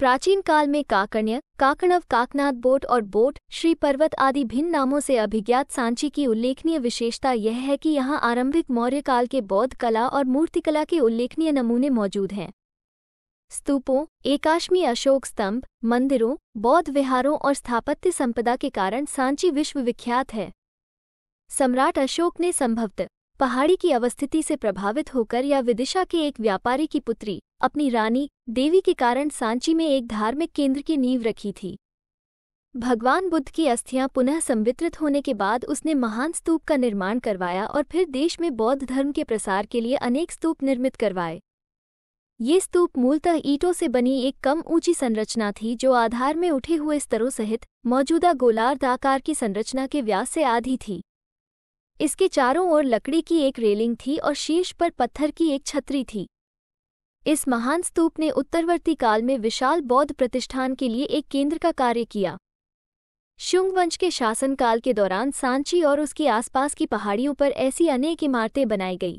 प्राचीन काल में काकण्य काकणव काकनाथ बोट और बोट श्री पर्वत आदि भिन्न नामों से अभिज्ञात सांची की उल्लेखनीय विशेषता यह है कि यहाँ आरंभिक मौर्य काल के बौद्ध कला और मूर्तिकला के उल्लेखनीय नमूने मौजूद हैं स्तूपों एकाश्मी अशोक स्तंभ मंदिरों बौद्ध विहारों और स्थापत्य संपदा के कारण सांची विश्वविख्यात है सम्राट अशोक ने संभवतः पहाड़ी की अवस्थिति से प्रभावित होकर या विदिशा के एक व्यापारी की पुत्री अपनी रानी देवी के कारण सांची में एक धार्मिक केंद्र की नींव रखी थी भगवान बुद्ध की अस्थियां पुनः संवितरित होने के बाद उसने महान स्तूप का निर्माण करवाया और फिर देश में बौद्ध धर्म के प्रसार के लिए अनेक स्तूप निर्मित करवाए ये स्तूप मूलतः ईंटों से बनी एक कम ऊंची संरचना थी जो आधार में उठे हुए स्तरों सहित मौजूदा गोलार्ध आकार की संरचना के व्यास से आधी थी इसके चारों ओर लकड़ी की एक रेलिंग थी और शीर्ष पर पत्थर की एक छतरी थी इस महान स्तूप ने उत्तरवर्ती काल में विशाल बौद्ध प्रतिष्ठान के लिए एक केंद्र का कार्य किया शुंग वंश के शासनकाल के दौरान सांची और उसके आसपास की पहाड़ियों पर ऐसी अनेक इमारतें बनाई गई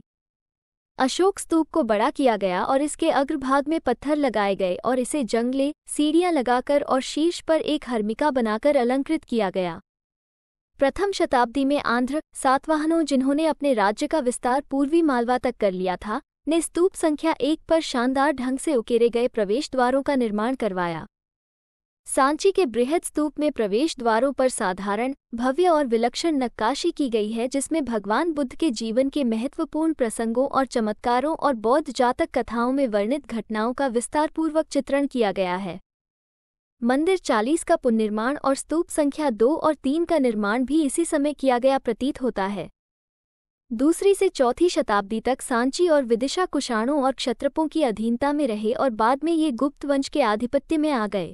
अशोक स्तूप को बड़ा किया गया और इसके अग्रभाग में पत्थर लगाए गए और इसे जंगले सीढ़ियां लगाकर और शीर्ष पर एक हर्मिका बनाकर अलंकृत किया गया प्रथम शताब्दी में आंध्र सातवाहनों जिन्होंने अपने राज्य का विस्तार पूर्वी मालवा तक कर लिया था ने स्तूप संख्या एक पर शानदार ढंग से उकेरे गए प्रवेश द्वारों का निर्माण करवाया सांची के बृहद स्तूप में प्रवेश द्वारों पर साधारण भव्य और विलक्षण नक्काशी की गई है जिसमें भगवान बुद्ध के जीवन के महत्वपूर्ण प्रसंगों और चमत्कारों और बौद्ध जातक कथाओं में वर्णित घटनाओं का विस्तारपूर्वक चित्रण किया गया है मंदिर 40 का पुनर्निर्माण और स्तूप संख्या दो और तीन का निर्माण भी इसी समय किया गया प्रतीत होता है दूसरी से चौथी शताब्दी तक सांची और विदिशा कुषाणों और क्षत्रपों की अधीनता में रहे और बाद में ये गुप्त वंश के आधिपत्य में आ गए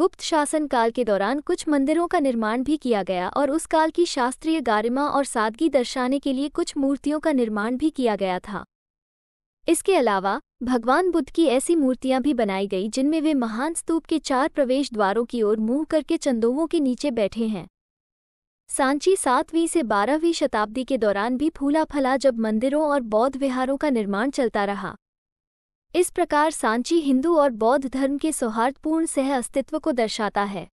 गुप्त शासन काल के दौरान कुछ मंदिरों का निर्माण भी किया गया और उस काल की शास्त्रीय गारिमा और सादगी दर्शाने के लिए कुछ मूर्तियों का निर्माण भी किया गया था इसके अलावा भगवान बुद्ध की ऐसी मूर्तियां भी बनाई गई जिनमें वे महान स्तूप के चार प्रवेश द्वारों की ओर मुंह करके चंदोवों के नीचे बैठे हैं सांची सातवीं से बारहवीं शताब्दी के दौरान भी फूला फला जब मंदिरों और बौद्ध विहारों का निर्माण चलता रहा इस प्रकार सांची हिंदू और बौद्ध धर्म के सौहार्दपूर्ण सह अस्तित्व को दर्शाता है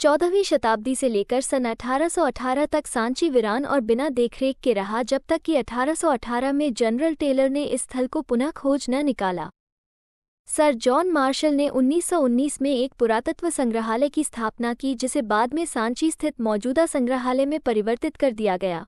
चौदहवीं शताब्दी से लेकर सन 1818 तक सांची वीरान और बिना देखरेख के रहा जब तक कि 1818 में जनरल टेलर ने इस स्थल को पुनः खोज न निकाला सर जॉन मार्शल ने 1919 में एक पुरातत्व संग्रहालय की स्थापना की जिसे बाद में सांची स्थित मौजूदा संग्रहालय में परिवर्तित कर दिया गया